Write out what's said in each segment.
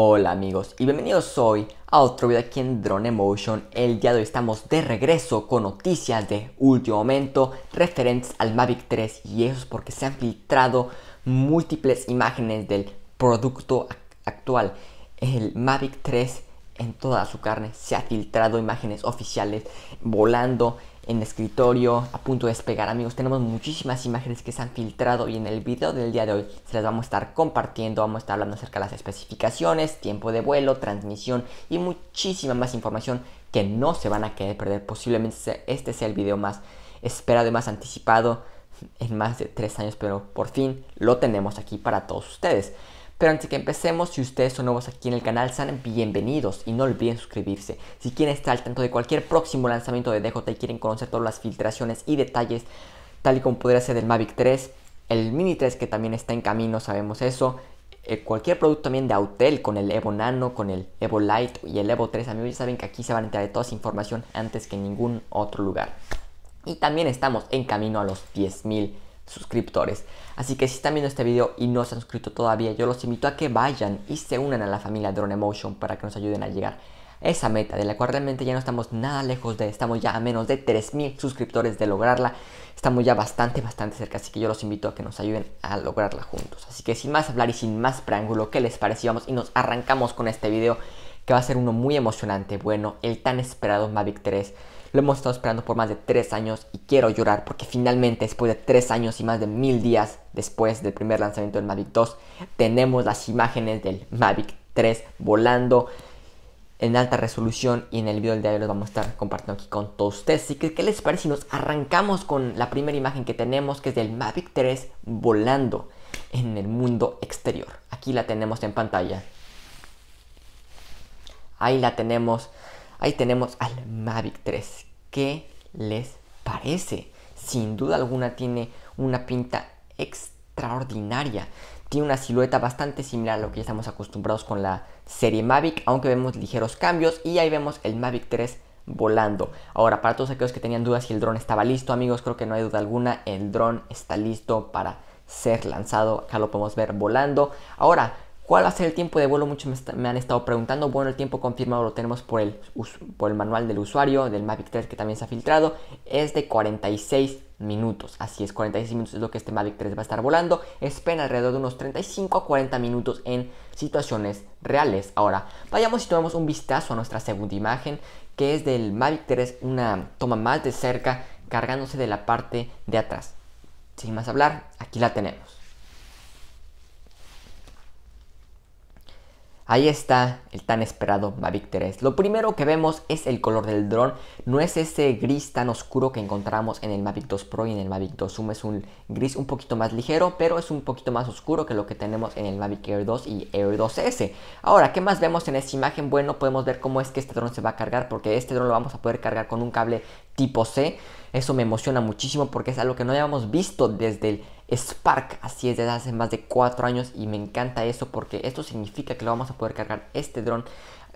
Hola amigos y bienvenidos hoy a otro video aquí en Drone Emotion. El día de hoy estamos de regreso con noticias de último momento referentes al Mavic 3 y eso es porque se han filtrado múltiples imágenes del producto actual. El Mavic 3 en toda su carne se ha filtrado imágenes oficiales volando en escritorio, a punto de despegar. Amigos, tenemos muchísimas imágenes que se han filtrado y en el video del día de hoy se las vamos a estar compartiendo. Vamos a estar hablando acerca de las especificaciones, tiempo de vuelo, transmisión y muchísima más información que no se van a querer perder. Posiblemente este sea el video más esperado y más anticipado en más de tres años, pero por fin lo tenemos aquí para todos ustedes. Pero antes que empecemos, si ustedes son nuevos aquí en el canal, sean bienvenidos y no olviden suscribirse. Si quieren estar al tanto de cualquier próximo lanzamiento de DJ y quieren conocer todas las filtraciones y detalles, tal y como podría ser del Mavic 3, el Mini 3 que también está en camino, sabemos eso, eh, cualquier producto también de Autel, con el Evo Nano, con el Evo Lite y el Evo 3, amigos, ya saben que aquí se van a enterar de toda esa información antes que en ningún otro lugar. Y también estamos en camino a los 10.000 suscriptores. Así que si están viendo este video y no se han suscrito todavía, yo los invito a que vayan y se unan a la familia Drone Emotion para que nos ayuden a llegar a esa meta, de la cual realmente ya no estamos nada lejos de, estamos ya a menos de 3.000 suscriptores de lograrla. Estamos ya bastante, bastante cerca, así que yo los invito a que nos ayuden a lograrla juntos. Así que sin más hablar y sin más preámbulo, ¿qué les pareció? Vamos y nos arrancamos con este video que va a ser uno muy emocionante, bueno, el tan esperado Mavic 3. Lo hemos estado esperando por más de 3 años y quiero llorar porque finalmente después de 3 años y más de 1000 días después del primer lanzamiento del Mavic 2 tenemos las imágenes del Mavic 3 volando en alta resolución y en el video del día de hoy los vamos a estar compartiendo aquí con todos ustedes. Así que, ¿qué les parece si nos arrancamos con la primera imagen que tenemos, que es del Mavic 3 volando en el mundo exterior? Aquí la tenemos en pantalla. Ahí la tenemos. Ahí tenemos al Mavic 3. ¿Qué les parece? Sin duda alguna tiene una pinta extraordinaria. Tiene una silueta bastante similar a lo que ya estamos acostumbrados con la serie Mavic, aunque vemos ligeros cambios y ahí vemos el Mavic 3 volando. Ahora, para todos aquellos que tenían dudas si el dron estaba listo, amigos, creo que no hay duda alguna, el dron está listo para ser lanzado, acá lo podemos ver volando. Ahora, ¿Cuál va a ser el tiempo de vuelo? Muchos me, han estado preguntando. Bueno, el tiempo confirmado lo tenemos por el, por el manual del usuario, del Mavic 3 que también se ha filtrado. Es de 46 minutos. Así es, 46 minutos es lo que este Mavic 3 va a estar volando. Espera alrededor de unos 35 a 40 minutos en situaciones reales. Ahora, vayamos y tomemos un vistazo a nuestra segunda imagen, que es del Mavic 3, una toma más de cerca, cargándose de la parte de atrás. Sin más hablar, aquí la tenemos. Ahí está el tan esperado Mavic 3. Lo primero que vemos es el color del dron. No es ese gris tan oscuro que encontramos en el Mavic 2 Pro y en el Mavic 2 Zoom. Es un gris un poquito más ligero, pero es un poquito más oscuro que lo que tenemos en el Mavic Air 2 y Air 2S. Ahora, ¿qué más vemos en esta imagen? Bueno, podemos ver cómo es que este dron se va a cargar, porque este dron lo vamos a poder cargar con un cable tipo C. Eso me emociona muchísimo porque es algo que no habíamos visto desde el Spark, así es, desde hace más de 4 años y me encanta eso porque esto significa que lo vamos a poder cargar este dron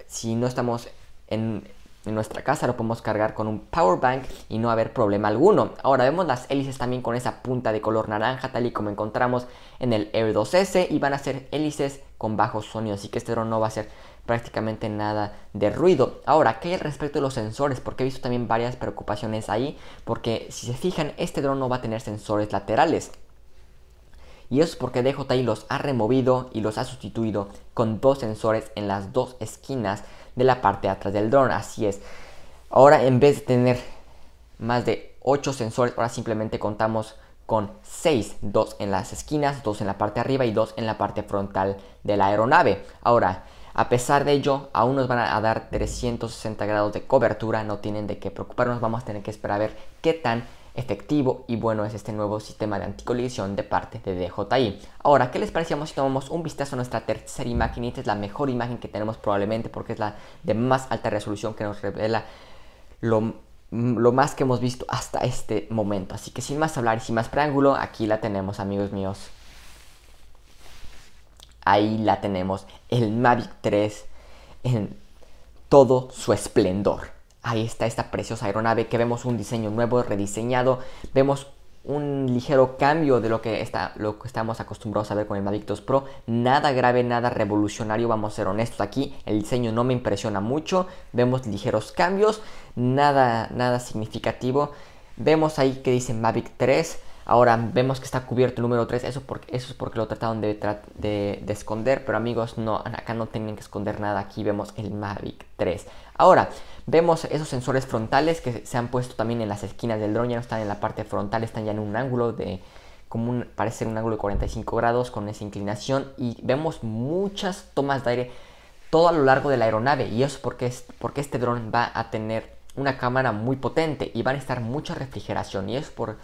si no estamos en, nuestra casa lo podemos cargar con un power bank y no haber problema alguno. Ahora vemos las hélices también con esa punta de color naranja tal y como encontramos en el Air 2S y van a ser hélices con bajo sonido, así que este drone no va a hacer prácticamente nada de ruido. Ahora, ¿qué hay respecto de los sensores? Porque he visto también varias preocupaciones ahí, porque si se fijan, este drone no va a tener sensores laterales. Y eso es porque DJI los ha removido y los ha sustituido con dos sensores en las dos esquinas de la parte de atrás del dron. Así es. Ahora en vez de tener más de 8 sensores, ahora simplemente contamos con 6, Dos en las esquinas, dos en la parte arriba y dos en la parte frontal de la aeronave. Ahora, a pesar de ello, aún nos van a dar 360 grados de cobertura, no tienen de qué preocuparnos, vamos a tener que esperar a ver qué tan efectivo y bueno es este nuevo sistema de anticolisión de parte de DJI. Ahora, ¿qué les parecíamos si tomamos un vistazo a nuestra tercera imagen? Y esta es la mejor imagen que tenemos probablemente porque es la de más alta resolución que nos revela lo, lo más que hemos visto hasta este momento. Así que sin más hablar y sin más preángulo aquí la tenemos amigos míos. Ahí la tenemos, el Mavic 3 en todo su esplendor. Ahí está esta preciosa aeronave que vemos un diseño nuevo, rediseñado. Vemos un ligero cambio de lo que, está, lo que estamos acostumbrados a ver con el Mavic 2 Pro. Nada grave, nada revolucionario, vamos a ser honestos aquí. El diseño no me impresiona mucho. Vemos ligeros cambios, nada, nada significativo. Vemos ahí que dice Mavic 3. Ahora vemos que está cubierto el número 3, eso, eso es porque lo trataron de, esconder, pero amigos, no, acá no tienen que esconder nada, aquí vemos el Mavic 3. Ahora, vemos esos sensores frontales que se han puesto también en las esquinas del dron, ya no están en la parte frontal, están ya en un ángulo de, como un, un ángulo de 45 grados con esa inclinación y vemos muchas tomas de aire todo a lo largo de la aeronave y eso porque, es, porque este dron va a tener una cámara muy potente y van a estar mucha refrigeración y es por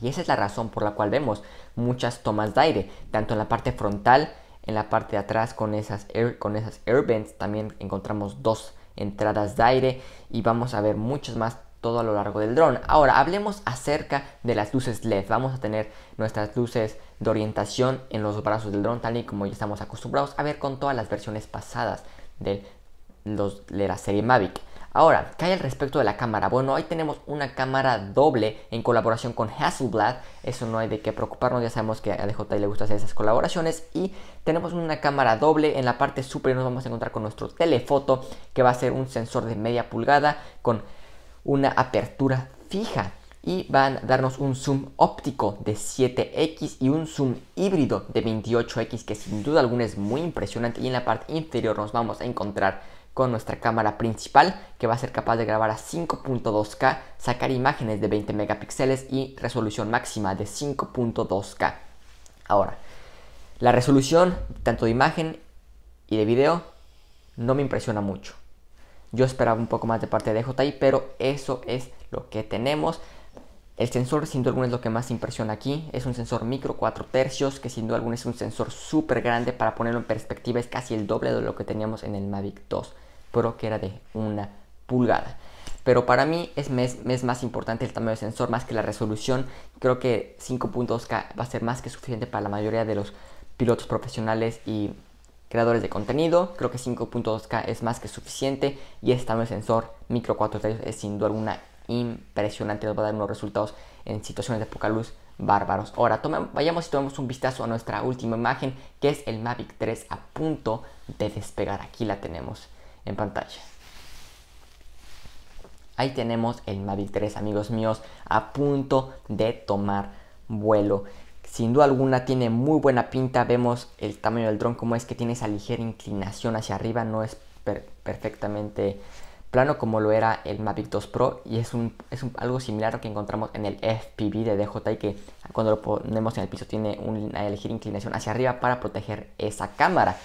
y esa es la razón por la cual vemos muchas tomas de aire, tanto en la parte frontal, en la parte de atrás con esas, air, con esas vents, también encontramos dos entradas de aire y vamos a ver muchas más todo a lo largo del dron. Ahora hablemos acerca de las luces LED. Vamos a tener nuestras luces de orientación en los brazos del dron, tal y como ya estamos acostumbrados a ver con todas las versiones pasadas de, los, de la serie Mavic. Ahora, ¿qué hay al respecto de la cámara? Bueno, ahí tenemos una cámara doble en colaboración con Hasselblad. Eso no hay de qué preocuparnos, ya sabemos que a DJI le gusta hacer esas colaboraciones. Y tenemos una cámara doble. En la parte superior nos vamos a encontrar con nuestro telefoto, que va a ser un sensor de media pulgada con una apertura fija y van a darnos un zoom óptico de 7x y un zoom híbrido de 28x que sin duda alguna es muy impresionante y en la parte inferior nos vamos a encontrar con nuestra cámara principal que va a ser capaz de grabar a 5.2K, sacar imágenes de 20 megapíxeles y resolución máxima de 5.2K. Ahora, la resolución tanto de imagen y de video no me impresiona mucho. Yo esperaba un poco más de parte de DJI pero eso es lo que tenemos. El sensor sin duda alguna es lo que más impresiona aquí. Es un sensor micro 4 tercios que sin duda alguna es un sensor súper grande. Para ponerlo en perspectiva es casi el doble de lo que teníamos en el Mavic 2 pero que era de una pulgada. Pero para mí es, más importante el tamaño del sensor más que la resolución. Creo que 5.2K va a ser más que suficiente para la mayoría de los pilotos profesionales y creadores de contenido. Creo que 5.2K es más que suficiente y este tamaño de sensor micro 4 k es sin duda alguna impresionante. Nos va a dar unos resultados en situaciones de poca luz bárbaros. Ahora vayamos y tomemos un vistazo a nuestra última imagen que es el Mavic 3 a punto de despegar. Aquí la tenemos en pantalla. Ahí tenemos el Mavic 3, amigos míos, a punto de tomar vuelo. Sin duda alguna tiene muy buena pinta, vemos el tamaño del dron como es que tiene esa ligera inclinación hacia arriba, no es perfectamente plano como lo era el Mavic 2 Pro y es, un, es algo similar a lo que encontramos en el FPV de DJI que cuando lo ponemos en el piso tiene una ligera inclinación hacia arriba para proteger esa cámara.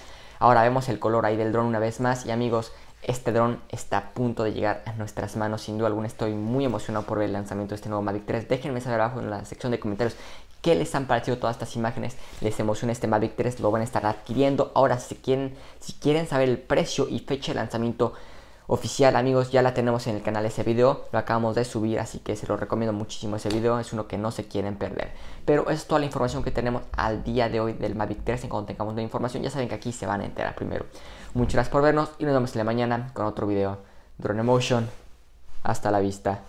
Ahora vemos el color ahí del dron una vez más y amigos, este dron está a punto de llegar a nuestras manos. Sin duda alguna estoy muy emocionado por el lanzamiento de este nuevo Mavic 3. Déjenme saber abajo en la sección de comentarios qué les han parecido todas estas imágenes. Les emociona este Mavic 3, lo van a estar adquiriendo. Ahora, si quieren, si quieren saber el precio y fecha de lanzamiento oficial amigos ya la tenemos en el canal ese video lo acabamos de subir así que se lo recomiendo muchísimo ese video es uno que no se quieren perder pero es toda la información que tenemos al día de hoy del Mavic 3 en tengamos la información ya saben que aquí se van a enterar primero muchas gracias por vernos y nos vemos en la mañana con otro video Drone Motion hasta la vista